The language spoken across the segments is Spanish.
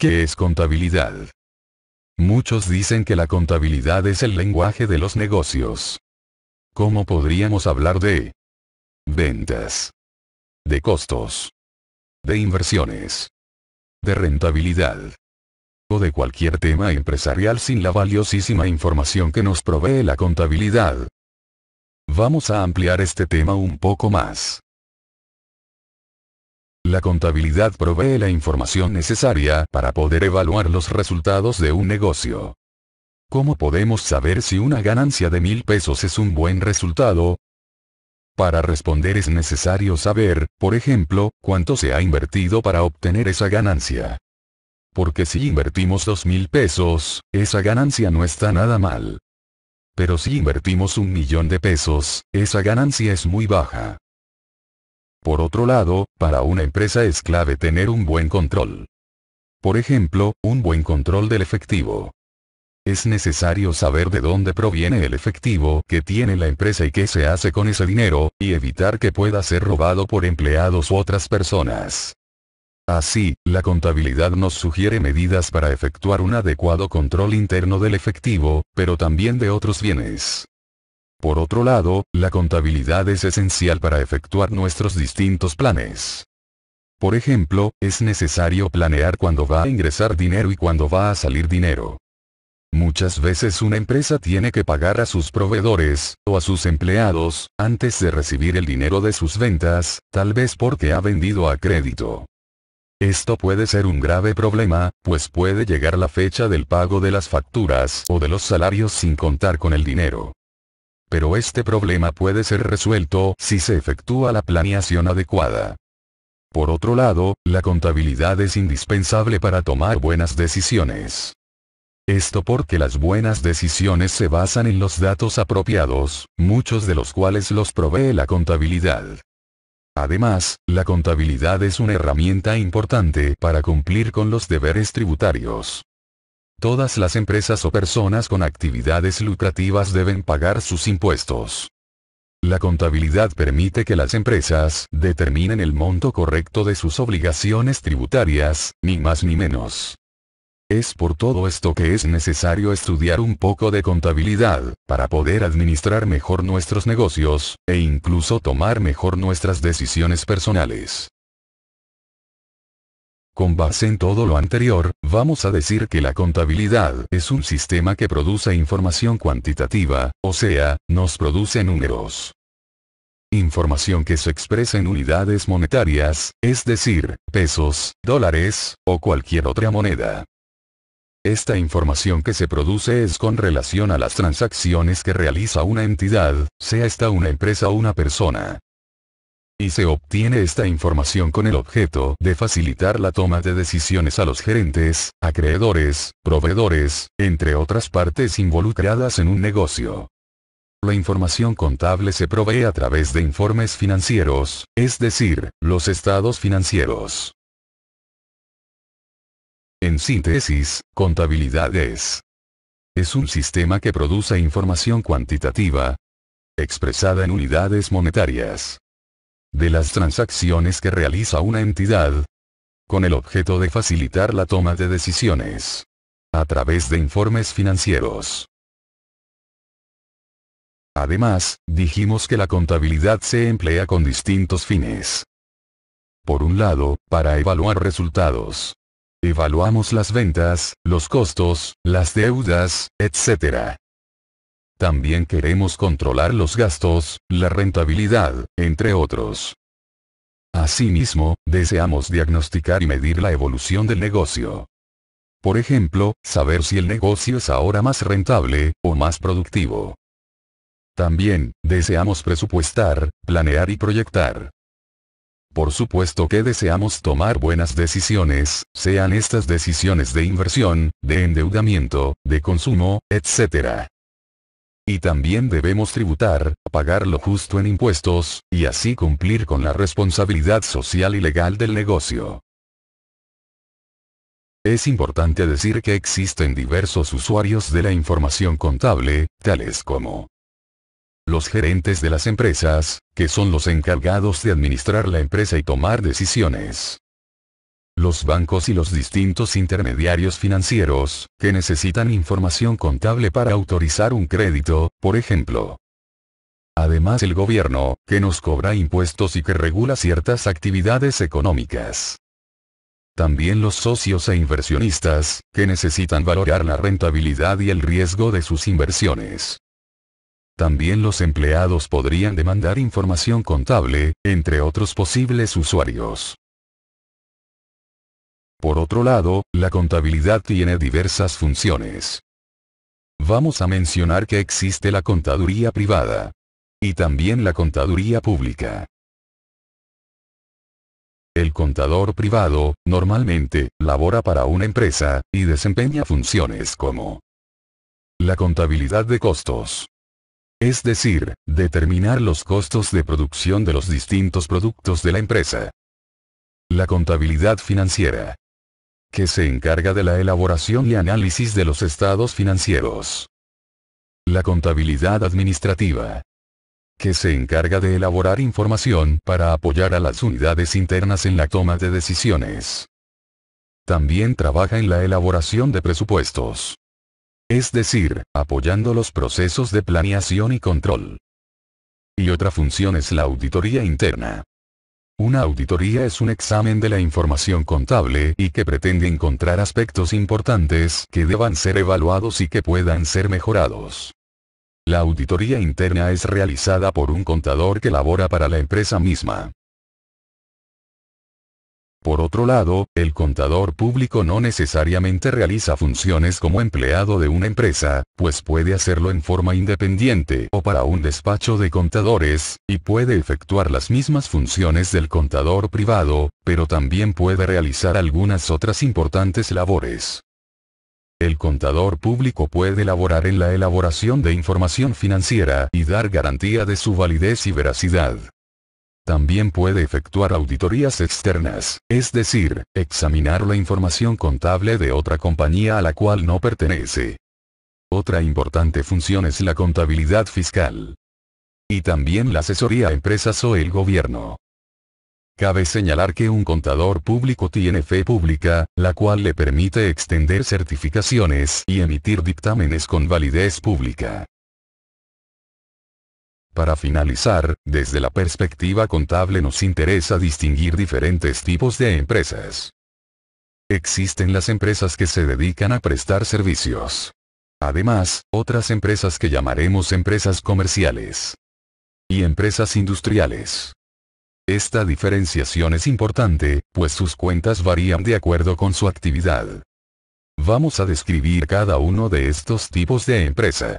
¿Qué es contabilidad? Muchos dicen que la contabilidad es el lenguaje de los negocios. ¿Cómo podríamos hablar de ventas? De costos. De inversiones. De rentabilidad. O de cualquier tema empresarial sin la valiosísima información que nos provee la contabilidad. Vamos a ampliar este tema un poco más. La contabilidad provee la información necesaria para poder evaluar los resultados de un negocio. ¿Cómo podemos saber si una ganancia de mil pesos es un buen resultado? Para responder es necesario saber, por ejemplo, cuánto se ha invertido para obtener esa ganancia. Porque si invertimos dos mil pesos, esa ganancia no está nada mal. Pero si invertimos un millón de pesos, esa ganancia es muy baja. Por otro lado, para una empresa es clave tener un buen control. Por ejemplo, un buen control del efectivo. Es necesario saber de dónde proviene el efectivo que tiene la empresa y qué se hace con ese dinero, y evitar que pueda ser robado por empleados u otras personas. Así, la contabilidad nos sugiere medidas para efectuar un adecuado control interno del efectivo, pero también de otros bienes. Por otro lado, la contabilidad es esencial para efectuar nuestros distintos planes. Por ejemplo, es necesario planear cuándo va a ingresar dinero y cuándo va a salir dinero. Muchas veces una empresa tiene que pagar a sus proveedores, o a sus empleados, antes de recibir el dinero de sus ventas, tal vez porque ha vendido a crédito. Esto puede ser un grave problema, pues puede llegar la fecha del pago de las facturas o de los salarios sin contar con el dinero. Pero este problema puede ser resuelto si se efectúa la planeación adecuada. Por otro lado, la contabilidad es indispensable para tomar buenas decisiones. Esto porque las buenas decisiones se basan en los datos apropiados, muchos de los cuales los provee la contabilidad. Además, la contabilidad es una herramienta importante para cumplir con los deberes tributarios. Todas las empresas o personas con actividades lucrativas deben pagar sus impuestos. La contabilidad permite que las empresas determinen el monto correcto de sus obligaciones tributarias, ni más ni menos. Es por todo esto que es necesario estudiar un poco de contabilidad, para poder administrar mejor nuestros negocios, e incluso tomar mejor nuestras decisiones personales. Con base en todo lo anterior, vamos a decir que la contabilidad es un sistema que produce información cuantitativa, o sea, nos produce números. Información que se expresa en unidades monetarias, es decir, pesos, dólares, o cualquier otra moneda. Esta información que se produce es con relación a las transacciones que realiza una entidad, sea esta una empresa o una persona y se obtiene esta información con el objeto de facilitar la toma de decisiones a los gerentes, acreedores, proveedores, entre otras partes involucradas en un negocio. La información contable se provee a través de informes financieros, es decir, los estados financieros. En síntesis, contabilidad es. Es un sistema que produce información cuantitativa, expresada en unidades monetarias, de las transacciones que realiza una entidad, con el objeto de facilitar la toma de decisiones a través de informes financieros. Además, dijimos que la contabilidad se emplea con distintos fines. Por un lado, para evaluar resultados. Evaluamos las ventas, los costos, las deudas, etc. También queremos controlar los gastos, la rentabilidad, entre otros. Asimismo, deseamos diagnosticar y medir la evolución del negocio. Por ejemplo, saber si el negocio es ahora más rentable, o más productivo. También, deseamos presupuestar, planear y proyectar. Por supuesto que deseamos tomar buenas decisiones, sean estas decisiones de inversión, de endeudamiento, de consumo, etc. Y también debemos tributar, pagar lo justo en impuestos, y así cumplir con la responsabilidad social y legal del negocio. Es importante decir que existen diversos usuarios de la información contable, tales como los gerentes de las empresas, que son los encargados de administrar la empresa y tomar decisiones los bancos y los distintos intermediarios financieros, que necesitan información contable para autorizar un crédito, por ejemplo. Además el gobierno, que nos cobra impuestos y que regula ciertas actividades económicas. También los socios e inversionistas, que necesitan valorar la rentabilidad y el riesgo de sus inversiones. También los empleados podrían demandar información contable, entre otros posibles usuarios. Por otro lado, la contabilidad tiene diversas funciones. Vamos a mencionar que existe la contaduría privada. Y también la contaduría pública. El contador privado, normalmente, labora para una empresa, y desempeña funciones como la contabilidad de costos. Es decir, determinar los costos de producción de los distintos productos de la empresa. La contabilidad financiera que se encarga de la elaboración y análisis de los estados financieros. La contabilidad administrativa, que se encarga de elaborar información para apoyar a las unidades internas en la toma de decisiones. También trabaja en la elaboración de presupuestos. Es decir, apoyando los procesos de planeación y control. Y otra función es la auditoría interna una auditoría es un examen de la información contable y que pretende encontrar aspectos importantes que deban ser evaluados y que puedan ser mejorados. La auditoría interna es realizada por un contador que labora para la empresa misma. Por otro lado, el contador público no necesariamente realiza funciones como empleado de una empresa, pues puede hacerlo en forma independiente o para un despacho de contadores, y puede efectuar las mismas funciones del contador privado, pero también puede realizar algunas otras importantes labores. El contador público puede elaborar en la elaboración de información financiera y dar garantía de su validez y veracidad. También puede efectuar auditorías externas, es decir, examinar la información contable de otra compañía a la cual no pertenece. Otra importante función es la contabilidad fiscal. Y también la asesoría a empresas o el gobierno. Cabe señalar que un contador público tiene fe pública, la cual le permite extender certificaciones y emitir dictámenes con validez pública. Para finalizar, desde la perspectiva contable nos interesa distinguir diferentes tipos de empresas. Existen las empresas que se dedican a prestar servicios. Además, otras empresas que llamaremos empresas comerciales. Y empresas industriales. Esta diferenciación es importante, pues sus cuentas varían de acuerdo con su actividad. Vamos a describir cada uno de estos tipos de empresa.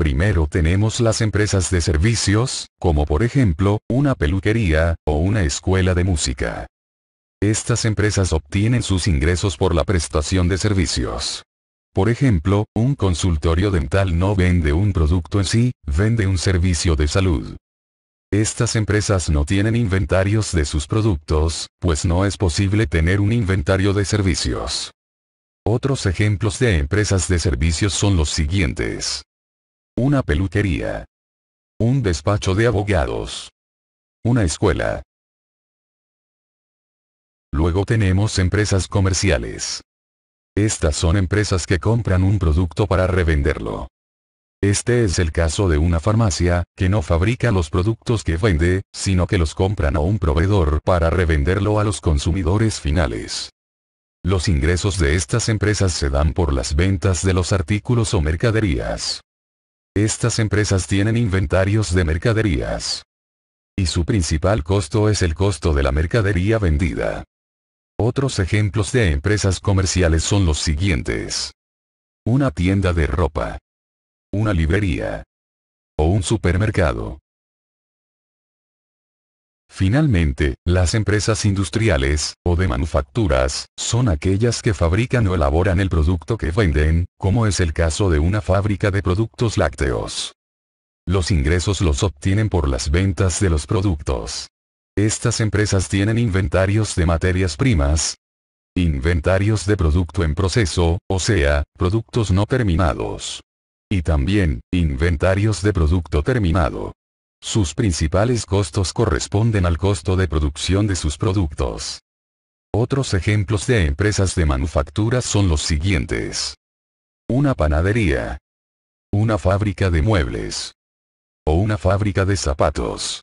Primero tenemos las empresas de servicios, como por ejemplo, una peluquería, o una escuela de música. Estas empresas obtienen sus ingresos por la prestación de servicios. Por ejemplo, un consultorio dental no vende un producto en sí, vende un servicio de salud. Estas empresas no tienen inventarios de sus productos, pues no es posible tener un inventario de servicios. Otros ejemplos de empresas de servicios son los siguientes. Una peluquería. Un despacho de abogados. Una escuela. Luego tenemos empresas comerciales. Estas son empresas que compran un producto para revenderlo. Este es el caso de una farmacia, que no fabrica los productos que vende, sino que los compran a un proveedor para revenderlo a los consumidores finales. Los ingresos de estas empresas se dan por las ventas de los artículos o mercaderías. Estas empresas tienen inventarios de mercaderías. Y su principal costo es el costo de la mercadería vendida. Otros ejemplos de empresas comerciales son los siguientes. Una tienda de ropa. Una librería. O un supermercado. Finalmente, las empresas industriales, o de manufacturas, son aquellas que fabrican o elaboran el producto que venden, como es el caso de una fábrica de productos lácteos. Los ingresos los obtienen por las ventas de los productos. Estas empresas tienen inventarios de materias primas, inventarios de producto en proceso, o sea, productos no terminados. Y también, inventarios de producto terminado. Sus principales costos corresponden al costo de producción de sus productos. Otros ejemplos de empresas de manufactura son los siguientes. Una panadería. Una fábrica de muebles. O una fábrica de zapatos.